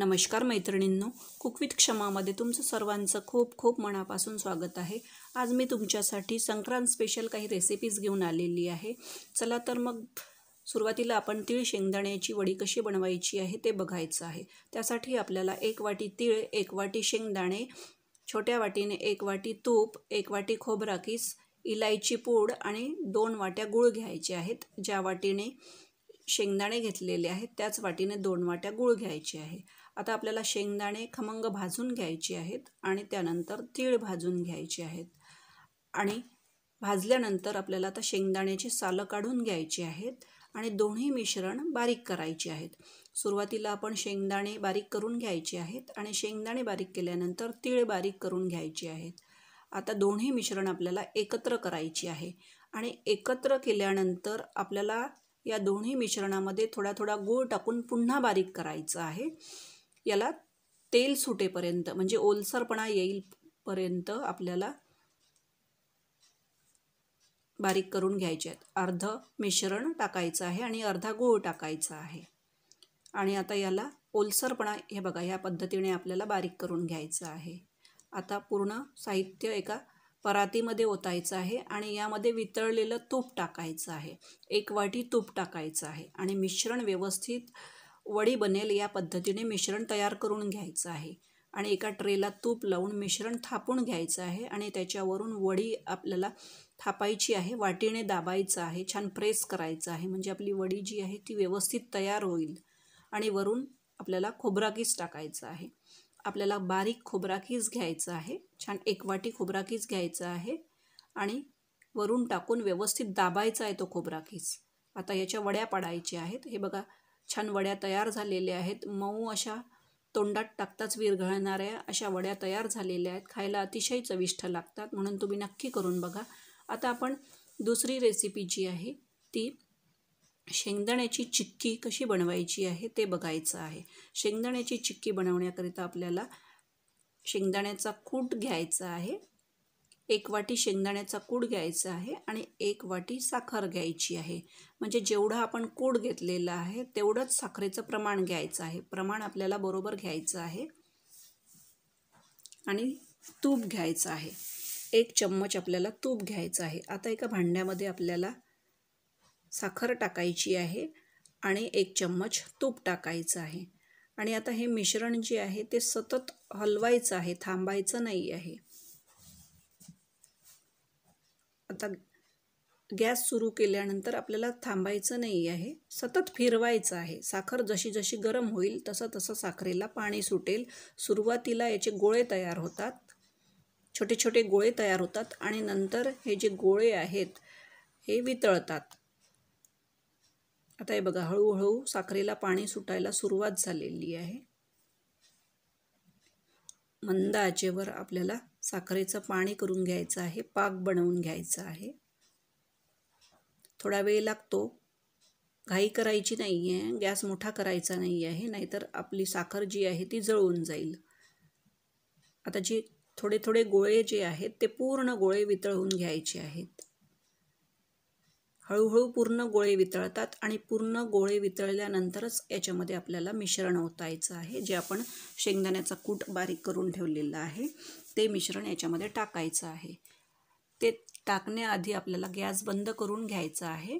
नमस्कार मैत्रिणींनो कुकवित क्षमामध्ये तुमचं सर्वांचं खूप खूप मनापासून स्वागत आहे आज मी तुमच्यासाठी संक्रांत स्पेशल काही रेसिपीज घेऊन आलेली आहे चला तर मग सुरुवातीला आपण तीळ शेंगदाण्याची वडी कशी बनवायची आहे ते बघायचं आहे त्यासाठी आपल्याला एक वाटी तीळ एक वाटी शेंगदाणे छोट्या वाटीने एक वाटी तूप एक वाटी खोबराकीस इलायची पूड आणि दोन वाट्या गूळ घ्यायचे आहेत ज्या वाटीने शेंगदाणे घेतलेले आहेत त्याच वाटीने दोन वाट्या गूळ घ्यायचे आहे आता आपल्याला शेंगदाणे खमंग भाजून घ्यायचे आहेत आणि त्यानंतर तीळ भाजून घ्यायचे आहेत आणि भाजल्यानंतर आपल्याला आता शेंगदाण्याची सालं काढून घ्यायची आहेत आणि दोन्ही मिश्रण बारीक करायचे आहेत सुरुवातीला आपण शेंगदाणे बारीक करून घ्यायचे आहेत आणि शेंगदाणे बारीक केल्यानंतर तीळ बारीक करून घ्यायचे आहेत आता दोन्ही मिश्रण आपल्याला एकत्र करायची आहे आणि एकत्र केल्यानंतर आपल्याला या दोन्ही मिश्रणामध्ये थोडा थोडा गूळ टाकून पुन्हा बारीक करायचं आहे याला तेल सुटेपर्यंत म्हणजे ओलसरपणा येईलपर्यंत आपल्याला बारीक करून घ्यायचे आहेत अर्ध मिश्रण टाकायचं आहे आणि अर्धा गूळ टाकायचा आहे आणि आता याला ओलसरपणा हे बघा ह्या पद्धतीने आपल्याला बारीक करून घ्यायचं आहे आता पूर्ण साहित्य एका परातीमध्ये ओतायचं आहे आणि यामध्ये वितळलेलं तूप टाकायचं आहे एक वाटी तूप टाकायचं आहे आणि मिश्रण व्यवस्थित वडी बनेल या पद्धतीने मिश्रण तयार करून घ्यायचं आहे आणि एका ट्रेला तूप लावून मिश्रण थापून घ्यायचं आहे आणि त्याच्यावरून वडी आपल्याला थापायची आहे वाटीने दाबायचं आहे छान प्रेस करायचं आहे म्हणजे आपली वडी जी आहे ती व्यवस्थित तयार होईल आणि वरून आपल्याला खोबराकीस टाकायचं आहे आपल्याला बारीक खोबराकीस घ्यायचं आहे छान एक वाटी खोबराकीस घ्यायचं आहे आणि वरून टाकून व्यवस्थित दाबायचा आहे तो खोबराकीस आता याच्या वड्या पाडायच्या आहेत हे बघा छान वड्या तयार झालेल्या आहेत मऊ अशा तोंडात टाकताच विरघळणाऱ्या अशा वड्या तयार झालेल्या आहेत खायला अतिशय चविष्ट लागतात म्हणून तुम्ही नक्की करून बघा आता आपण दुसरी रेसिपी जी आहे ती शेंगदाण्याची चिक्की कशी बनवायची आहे ते बघायचं आहे शेंगदाण्याची चिक्की बनवण्याकरिता आपल्याला शेंगदाण्याचा कूट घ्यायचा आहे एक वाटी शेंगदाण्याचा कूड घ्यायचा आहे आणि एक वाटी साखर घ्यायची आहे म्हणजे जेवढं आपण कूड घेतलेलं आहे तेवढंच साखरेचं प्रमाण घ्यायचं आहे प्रमाण आपल्याला बरोबर घ्यायचं आहे आणि तूप घ्यायचं आहे एक चम्मच आपल्याला तूप घ्यायचं आहे आता एका भांड्यामध्ये आपल्याला साखर टाकायची आहे आणि एक चम्मच तूप टाकायचं आहे आणि आता हे मिश्रण जे आहे ते सतत हलवायचं आहे थांबायचं नाही आहे आता गॅस सुरू केल्यानंतर आपल्याला थांबायचं नाही आहे सतत फिरवायचं आहे साखर जशी जशी गरम होईल तसं तसं साखरेला पाणी सुटेल सुरुवातीला याचे गोळे तयार होतात छोटे छोटे गोळे तयार होतात आणि नंतर हे जे गोळे आहेत हे वितळतात आता हे बघा हळूहळू साखरेला पाणी सुटायला सुरुवात झालेली आहे मंद आचेवर आपल्याला साखरेचं पाणी करून घ्यायचं आहे पाक बनवून घ्यायचा आहे थोडा वेळ लागतो घाई करायची नाही आहे गॅस मोठा करायचा नाही आहे नाहीतर आपली साखर जी आहे ती जळून जाईल आता जे थोडे थोडे गोळे जे आहेत ते पूर्ण गोळे वितळवून घ्यायचे आहेत हळूहळू पूर्ण गोळे वितळतात आणि पूर्ण गोळे वितळल्यानंतरच याच्यामध्ये आपल्याला मिश्रण ओतायचं आहे जे आपण शेंगदाण्याचा कूट बारीक करून ठेवलेला आहे ते मिश्रण याच्यामध्ये टाकायचं आहे ते टाकण्याआधी आपल्याला गॅस बंद करून घ्यायचा आहे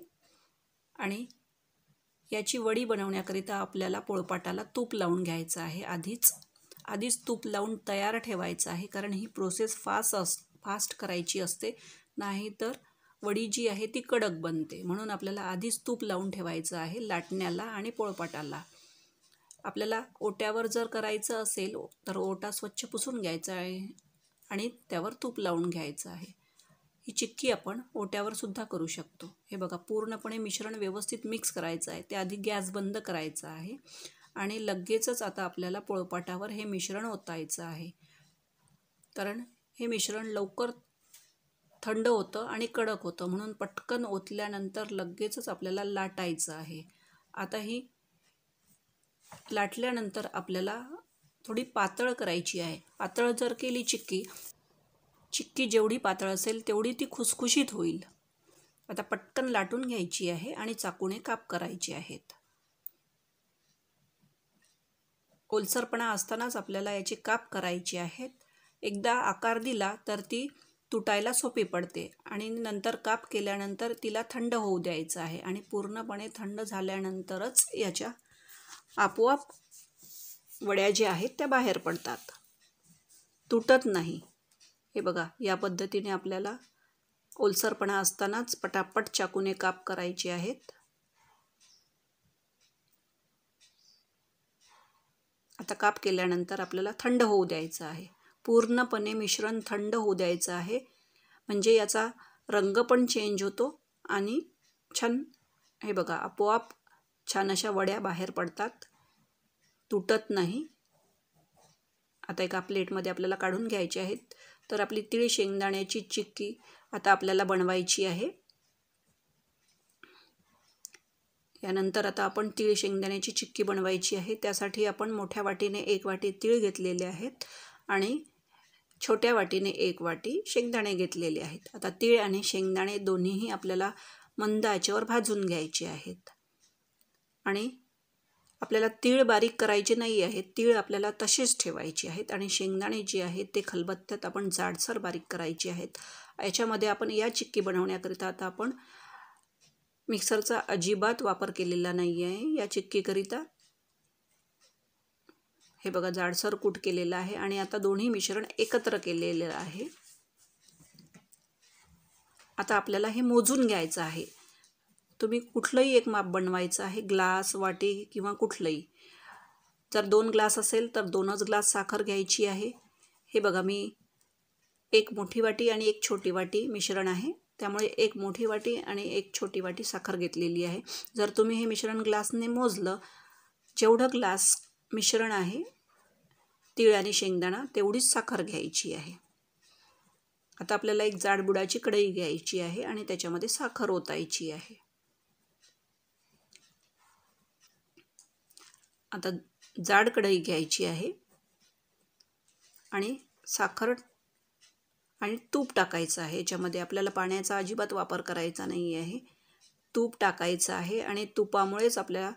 आणि याची वडी बनवण्याकरिता आपल्याला पोळपाटाला तूप लावून घ्यायचं आहे आधीच आधीच तूप लावून तयार ठेवायचं आहे कारण ही प्रोसेस फास्ट अस फास्ट करायची असते नाहीतर वडी जी आहे ती कडक बनते म्हणून आपल्याला आधीच तूप लावून ठेवायचं आहे लाटण्याला आणि पोळपाटाला आपल्याला ओट्यावर जर करायचं असेल तर ओटा स्वच्छ पुसून घ्यायचा आहे आणि त्यावर तूप लावून घ्यायचं आहे ही चिक्की आपण ओट्यावर सुद्धा करू शकतो हे बघा पूर्णपणे मिश्रण व्यवस्थित मिक्स करायचं आहे त्याआधी गॅस बंद करायचा आहे आणि लगेचच आता आपल्याला पोळपाटावर हे मिश्रण ओतायचं आहे कारण हे मिश्रण लवकर थंड होतं आणि कडक होतं म्हणून पटकन ओतल्यानंतर लगेचच आपल्याला लाटायचं आहे आता ही लाटल्यानंतर आपल्याला थोडी पातळ करायची आहे पातळ जर केली चिक्की चिक्की जेवढी पातळ असेल तेवढी ती खुसखुशीत होईल आता पटकन लाटून घ्यायची आहे आणि चाकूने काप करायची आहेत ओलसरपणा असतानाच आपल्याला याची काप करायची आहेत एकदा आकार दिला तर ती तुटायला सोपी पडते आणि नंतर काप केल्यानंतर तिला थंड होऊ द्यायचं आहे आणि पूर्णपणे थंड झाल्यानंतरच याच्या आपोआप वड्या ज्या आहेत त्या बाहेर पडतात तुटत नाही हे बघा या पद्धतीने आपल्याला ओलसरपणा असतानाच पटापट चाकूने काप करायचे आहेत आता काप केल्यानंतर आपल्याला थंड होऊ द्यायचं आहे पूर्णपणे मिश्रण थंड होऊ द्यायचं आहे म्हणजे याचा रंग पण चेंज होतो आणि छान हे बघा आपोआप छान अशा वड्या बाहेर पडतात तुटत नाही आता एका प्लेटमध्ये आपल्याला काढून घ्यायचे आहेत तर आपली तिळ शेंगदाण्याची चिक्की आता आपल्याला बनवायची आहे यानंतर आता आपण तिळ शेंगदाण्याची चिक्की बनवायची आहे त्यासाठी आपण मोठ्या वाटीने एक वाटी तिळ घेतलेले आहेत आणि छोट्या वाटीने एक वाटी शेंगदाणे घेतलेले आहेत आता तिळ आणि शेंगदाणे दोन्हीही आपल्याला मंद आचेवर भाजून घ्यायचे आहेत आणि आपल्याला तीळ बारीक करायचे नाही आहे तीळ आपल्याला तसेच ठेवायचे आहेत आणि शेंगदाणे जे आहेत ते खलबत्त्यात आपण जाडसर बारीक करायचे आहेत याच्यामध्ये आपण या चिक्की बनवण्याकरिता आता आपण मिक्सरचा अजिबात वापर केलेला नाही आहे या चिक्कीकरिता हे बघा जाडसर कूट केलेलं आहे आणि आता दोन्ही मिश्रण एकत्र केलेलं आहे आता आपल्याला हे मोजून घ्यायचं आहे तुम्ही कुठलंही एक माप बनवायचं आहे ग्लास वाटी किंवा कुठलंही जर दोन ग्लास असेल तर दोनच ग्लास साखर घ्यायची आहे हे बघा मी एक मोठी वाटी आणि एक छोटी वाटी मिश्रण आहे त्यामुळे एक मोठी वाटी आणि एक छोटी वाटी साखर घेतलेली आहे जर तुम्ही हे मिश्रण ग्लासने मोजलं जेवढं ग्लास मिश्रण आहे तीळ आणि शेंगदाणा तेवढीच साखर घ्यायची आहे आता आपल्याला एक जाडबुडाची कढई घ्यायची आहे आणि त्याच्यामध्ये साखर ओतायची आहे आता जाड कढई घ्यायची आहे आणि साखर आणि तूप टाकायचं आहे याच्यामध्ये आपल्याला पाण्याचा अजिबात वापर करायचा नाही आहे तूप टाकायचं आहे आणि तुपामुळेच आपल्या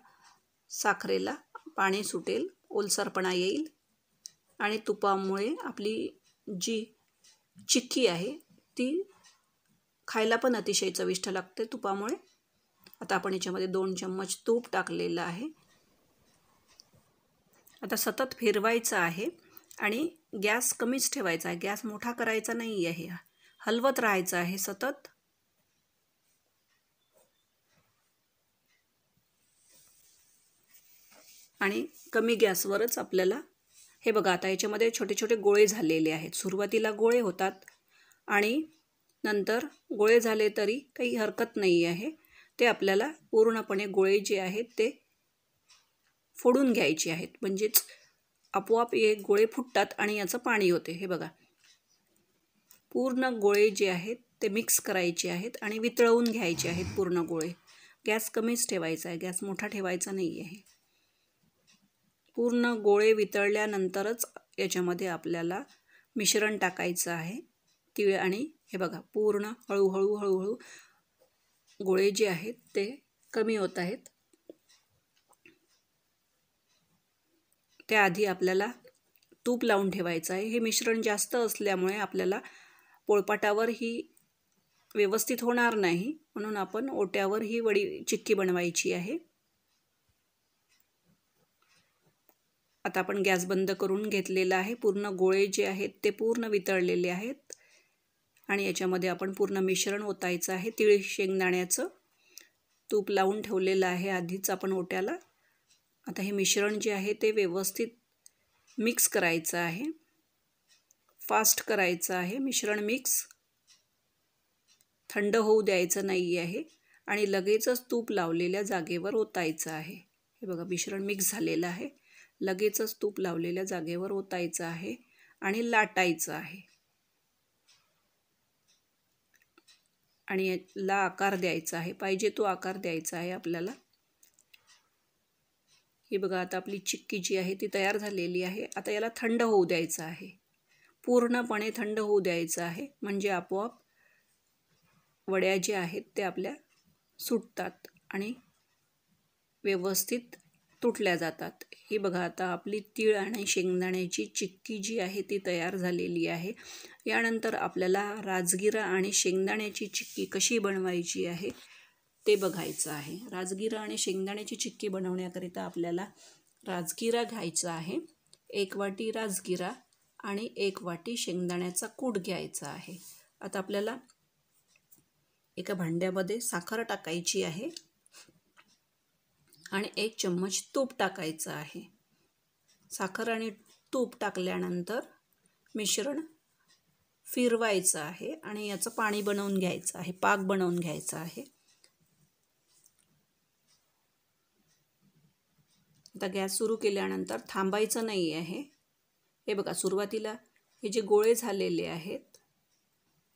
साखरेला पाणी सुटेल ओलसरपणा येईल आणि तुपामुळे आपली जी चिक्की आहे ती खायला पण अतिशय चविष्ट लागते तुपामुळे आता आपण याच्यामध्ये दोन चम्मच तूप टाकलेलं आहे आता सतत फिरवायचं आहे आणि गॅस कमीच ठेवायचा आहे गॅस मोठा करायचा नाही आहे हलवत राहायचं आहे सतत आणि कमी गॅसवरच आपल्याला हे बघा आता याच्यामध्ये छोटे छोटे गोळे झालेले आहेत सुरुवातीला गोळे होतात आणि नंतर गोळे झाले तरी काही हरकत नाही आहे ते आपल्याला पूर्णपणे गोळे जे आहेत ते फोडून घ्यायची आहेत म्हणजेच आपोआप हे गोळे फुटतात आणि याचं पाणी होते हे बघा पूर्ण गोळे जे आहेत ते मिक्स करायचे आहेत आणि वितळवून घ्यायचे आहेत पूर्ण गोळे गॅस कमीच ठेवायचा आहे गॅस मोठा ठेवायचा नाही आहे पूर्ण गोळे वितळल्यानंतरच याच्यामध्ये आपल्याला मिश्रण टाकायचं आहे तिळ आणि हे बघा पूर्ण हळूहळू हळूहळू गोळे जे आहेत ते कमी होत आहेत त्याआधी आपल्याला तूप लावून ठेवायचं आहे हे मिश्रण जास्त असल्यामुळे आपल्याला पोळपाटावर ही व्यवस्थित होणार नाही म्हणून आपण ओट्यावर ही वडी चिक्की बनवायची आहे आता आपण गॅस बंद करून घेतलेला आहे पूर्ण गोळे जे आहेत ते पूर्ण वितळलेले आहेत आणि याच्यामध्ये आपण पूर्ण मिश्रण ओतायचं आहे तिळ शेंगदाण्याचं तूप लावून ठेवलेलं आहे आधीच आपण ओट्याला आता हे मिश्रण जे आहे ते व्यवस्थित मिक्स करायचं आहे फास्ट करायचं आहे मिश्रण मिक्स थंड होऊ द्यायचं नाही आहे आणि लगेचच तूप लावलेल्या जागेवर ओतायचं आहे हे बघा मिश्रण मिक्स झालेलं आहे लगेचच तूप लावलेल्या जागेवर ओतायचं आहे आणि लाटायचं आहे आणि याला आकार द्यायचा आहे पाहिजे तो आकार द्यायचा आहे आपल्याला ही बघा आता आपली चिक्की जी आहे ती तयार झालेली आहे आता याला थंड होऊ द्यायचं आहे पूर्णपणे थंड होऊ द्यायचं आहे म्हणजे आपोआप वड्या ज्या आहेत ते आपल्या सुटतात आणि व्यवस्थित तुटल्या जातात ही बघा आता आपली तीळ आणि शेंगदाण्याची चिक्की जी आहे ती तयार झालेली आहे यानंतर आपल्याला राजगिरा आणि शेंगदाण्याची चिक्की कशी बनवायची आहे ते बघायचं आहे राजगिरा आणि शेंगदाण्याची चिक्की बनवण्याकरिता आपल्याला राजगिरा घ्यायचा आहे एक वाटी राजगिरा आणि एक वाटी शेंगदाण्याचा कूट घ्यायचा आहे आता आपल्याला एका भांड्यामध्ये साखर टाकायची आहे आणि एक चम्मच तूप टाकायचं आहे साखर आणि तूप टाकल्यानंतर मिश्रण फिरवायचं आहे आणि याचं पाणी बनवून घ्यायचं आहे पाक बनवून घ्यायचं आहे आता गॅस सुरू केल्यानंतर थांबायचं नाही आहे हे बघा सुरुवातीला हे जे गोळे झालेले आहेत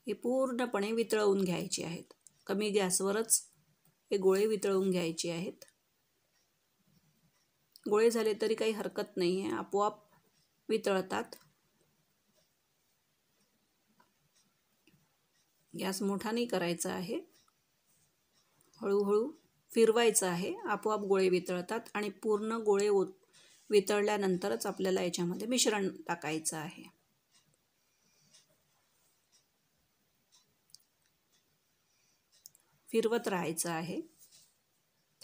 हे पूर्णपणे वितळवून घ्यायचे आहेत कमी गॅसवरच हे गोळे वितळवून घ्यायचे आहेत गोळे झाले तरी काही हरकत नाही आहे आपोआप वितळतात गॅस मोठा नाही करायचा आहे हळूहळू फिरवायचं आहे आपोआप गोळे वितळतात आणि पूर्ण गोळे वितळल्यानंतरच आपल्याला याच्यामध्ये मिश्रण टाकायचं आहे फिरवत राहायचं आहे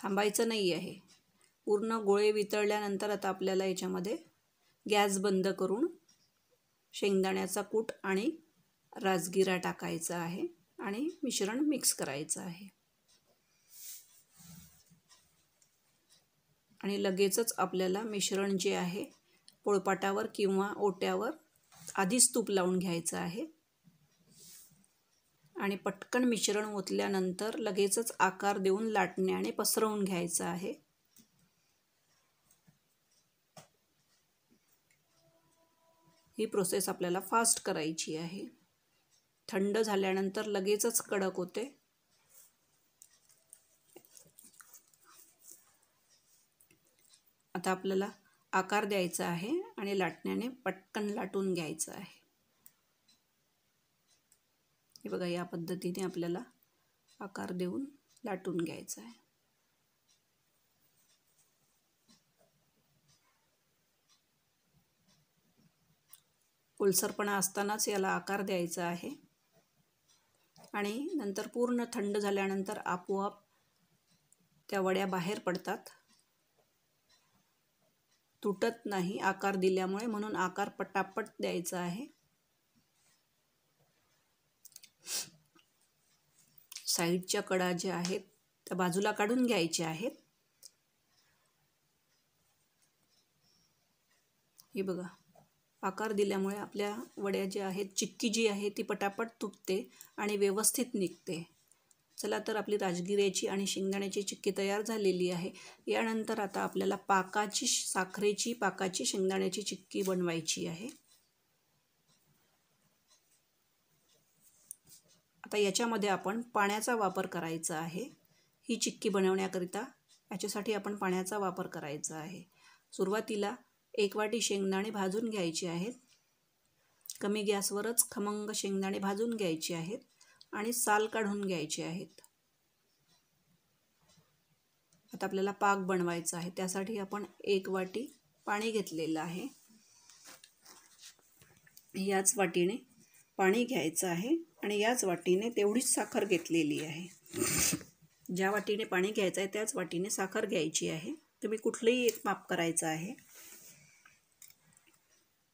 थांबायचं नाही आहे पूर्ण गोळे वितळल्यानंतर आता आपल्याला याच्यामध्ये गॅस बंद करून शेंगदाण्याचा कूट आणि राजगिरा टाकायचा आहे आणि मिश्रण मिक्स करायचं आहे आणि लगेचच आपल्याला मिश्रण जे आहे पोळपाटावर किंवा ओट्यावर आधीच तूप लावून घ्यायचं आहे आणि पटकन मिश्रण ओतल्यानंतर लगेचच आकार देऊन लाटणे आणि पसरवून घ्यायचं आहे ही प्रोसेस आपल्याला फास्ट करायची आहे थंड झाल्यानंतर लगेचच कडक होते आता आपल्याला आकार द्यायचा आहे आणि लाटण्याने पटकन लाटून घ्यायचं आहे हे बघा या पद्धतीने आपल्याला आकार देऊन लाटून घ्यायचा आहे ओलसरपणा असतानाच याला आकार द्यायचा आहे आणि नंतर पूर्ण थंड झाल्यानंतर आपोआप त्या वड्या बाहेर पडतात तुटत नाही आकार दिल्यामुळे म्हणून आकार पटापट द्यायचा आहे साईडच्या कडा ज्या आहेत त्या बाजूला काढून घ्यायच्या आहेत हे बघा आकार दिल्यामुळे आपल्या वड्या ज्या आहेत चिक्की जी आहे ती पटापट तुटते आणि व्यवस्थित निघते चला तर आपली राजगिऱ्याची आणि शेंगदाण्याची चिक्की तयार झालेली आहे यानंतर आता आपल्याला पाकाची साखरेची पाकाची शेंगदाण्याची चिक्की बनवायची आहे आता याच्यामध्ये आपण पाण्याचा वापर करायचा आहे ही चिक्की बनवण्याकरिता याच्यासाठी आपण पाण्याचा वापर करायचा आहे सुरुवातीला एक वाटी शेंगदाणे भाजून घ्यायचे आहेत कमी गॅसवरच खमंग शेंगदाणे भाजून घ्यायचे आहेत आणि साल काढून घ्यायची आहेत आता आपल्याला पाक बनवायचा आहे त्यासाठी आपण एक वाटी पाणी घेतलेलं आहे याच वाटीने पाणी घ्यायचं आहे आणि याच वाटीने तेवढीच साखर घेतलेली आहे ज्या वाटीने पाणी घ्यायचं आहे त्याच वाटीने साखर घ्यायची आहे तुम्ही कुठलंही एक माप करायचं आहे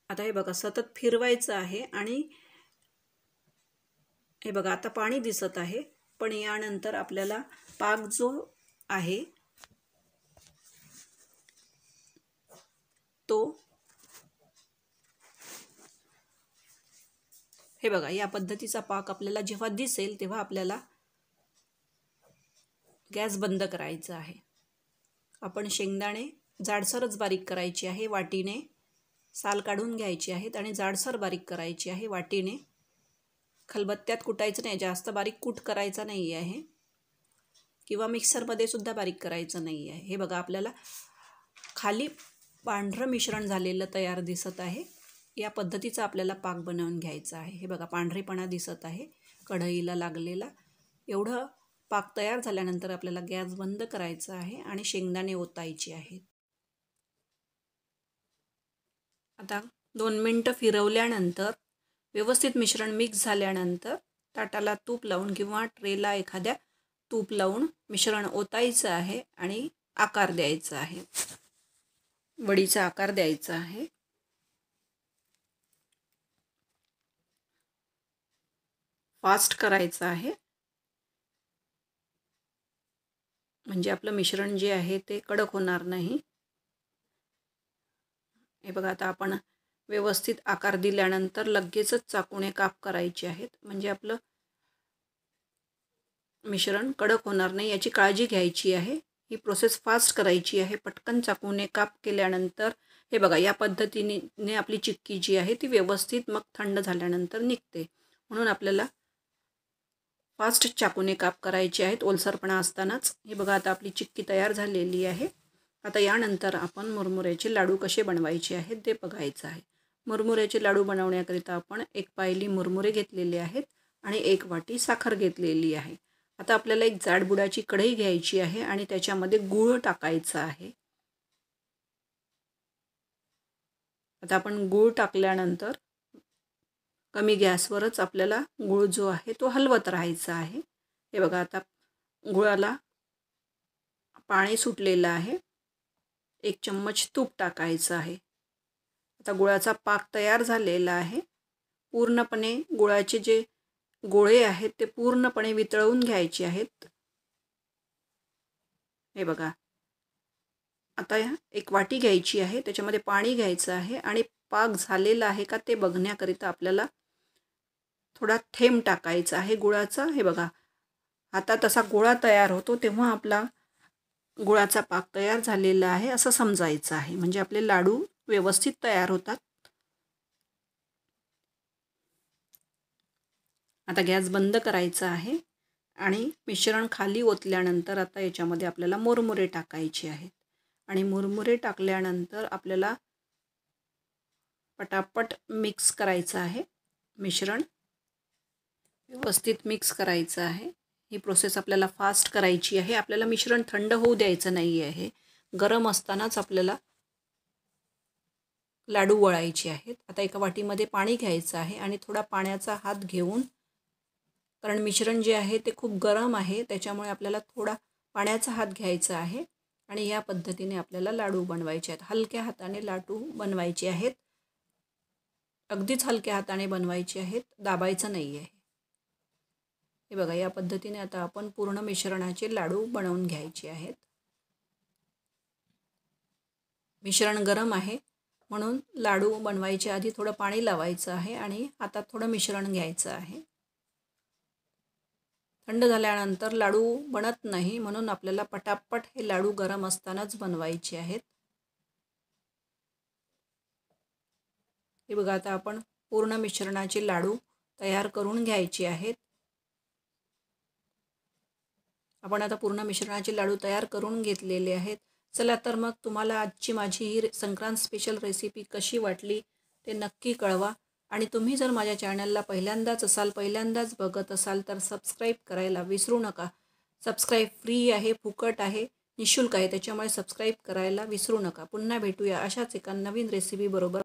आता हे बघा सतत फिरवायचं आहे आणि हे बघा आता पाणी दिसत आहे पण यानंतर आपल्याला पाक जो आहे तो हे बघा या पद्धतीचा पाक आपल्याला जेव्हा दिसेल तेव्हा आपल्याला गॅस बंद करायचा आहे आपण शेंगदाणे जाडसरच बारीक करायची आहे वाटीने साल काढून घ्यायची आहेत आणि जाडसर बारीक करायची आहे वाटीने खलबत्त्यात कुटायचं नाही जास्त बारीक कूट करायचा नाही आहे किंवा मिक्सरमध्ये सुद्धा बारीक करायचं नाही आहे हे बघा आपल्याला खाली पांढरं मिश्रण झालेलं तयार दिसत आहे या पद्धतीचा आपल्याला पाक बनवून घ्यायचा आहे हे बघा पांढरेपणा दिसत आहे कढईला लागलेला एवढं पाक तयार झाल्यानंतर आपल्याला गॅस बंद करायचा आहे आणि शेंगदाणे ओतायचे आहेत आता दोन मिनटं फिरवल्यानंतर व्यवस्थित मिश्रण मिक्स झाल्यानंतर ताटाला तूप लावून किंवा ट्रेला एखाद्या तूप लावून मिश्रण ओतायचं आहे आणि आकार द्यायचा आहे वडीचा आकार द्यायचा आहे फास्ट करायचं आहे म्हणजे आपलं मिश्रण जे आहे ते कडक होणार नाही हे बघा आता आपण व्यवस्थित आकार दिल्यानंतर लगेचच चाकूने काप करायचे आहेत म्हणजे आपलं मिश्रण कडक होणार नाही याची काळजी घ्यायची आहे ही प्रोसेस फास्ट करायची आहे पटकन चाकूने काप केल्यानंतर हे बघा या पद्धतीने आपली चिक्की जी आहे ती व्यवस्थित मग थंड झाल्यानंतर निघते म्हणून आपल्याला फास्ट चाकूने काप करायचे आहेत ओलसरपणा असतानाच हे बघा आता आपली चिक्की तयार झालेली आहे आता यानंतर आपण मुरमुऱ्याचे लाडू कसे बनवायचे आहेत ते बघायचं आहे मुरमुऱ्याचे लाडू बनवण्याकरिता आपण एक पायली मुरमुरे घेतलेले आहेत आणि एक वाटी साखर घेतलेली आहे आता आपल्याला एक जाडबुडाची कढई घ्यायची आहे आणि त्याच्यामध्ये गूळ टाकायचा आहे आता आपण गूळ टाकल्यानंतर कमी गॅसवरच आपल्याला गूळ जो आहे तो हलवत राहायचा आहे हे बघा आता गुळाला पाणी सुटलेलं आहे एक चम्मच तूप टाकायचं आहे आता गुळाचा पाक तयार झालेला आहे पूर्णपणे गुळाचे जे गोळे आहेत ते पूर्णपणे वितळवून घ्यायचे आहेत हे बघा आता एक वाटी घ्यायची आहे त्याच्यामध्ये पाणी घ्यायचं आहे आणि पाक झालेला आहे का ते बघण्याकरिता आपल्याला थोडा थेंब टाकायचा आहे गुळाचा हे बघा आता तसा गोळा तयार होतो तेव्हा आपला गुळाचा पाक तयार झालेला आहे असं समजायचं आहे म्हणजे आपले लाडू व्यवस्थित तयार होतात आता गॅस बंद करायचा आहे आणि मिश्रण खाली ओतल्यानंतर आता याच्यामध्ये आपल्याला मुरमुरे टाकायचे आहेत आणि मुरमुरे टाकल्यानंतर आपल्याला पटापट मिक्स करायचं आहे मिश्रण व्यवस्थित मिक्स करायचं आहे ही प्रोसेस आपल्याला फास्ट करायची आहे आपल्याला मिश्रण थंड होऊ द्यायचं नाही आहे गरम असतानाच आपल्याला लाडू वळायचे आहेत आता एका वाटीमध्ये पाणी घ्यायचं आहे आणि थोडा पाण्याचा हात घेऊन कारण मिश्रण जे आहे ते खूप गरम आहे त्याच्यामुळे आपल्याला थोडा पाण्याचा हात घ्यायचा आहे आणि या पद्धतीने आपल्याला लाडू बनवायचे आहेत हलक्या हाताने लाडू बनवायचे आहेत अगदीच हलक्या हाताने बनवायचे आहेत दाबायचं नाही आहे हे बघा या पद्धतीने आता आपण पूर्ण मिश्रणाचे लाडू बनवून घ्यायचे आहेत मिश्रण गरम आहे म्हणून लाडू बनवायच्या आधी थोडं पाणी लावायचं आहे आणि आता थोडं मिश्रण घ्यायचं आहे थंड झाल्यानंतर लाडू बनत नाही म्हणून आपल्याला पटापट हे लाडू गरम असतानाच बनवायचे आहेत हे बघा आता आपण पूर्ण मिश्रणाचे लाडू तयार करून घ्यायचे आहेत आपण आता पूर्ण मिश्रणाचे लाडू तयार करून घेतलेले आहेत चला तर मग तुम्हाला आजची माझी ही संक्रांत स्पेशल रेसिपी कशी वाटली ते नक्की कळवा आणि तुम्ही जर माझ्या चॅनलला पहिल्यांदाच असाल पहिल्यांदाच बघत असाल तर सबस्क्राईब करायला विसरू नका सबस्क्राईब फ्री आहे फुकट आहे निशुल्क आहे त्याच्यामुळे सबस्क्राईब करायला विसरू नका पुन्हा भेटूया अशाच एका नवीन रेसिपीबरोबर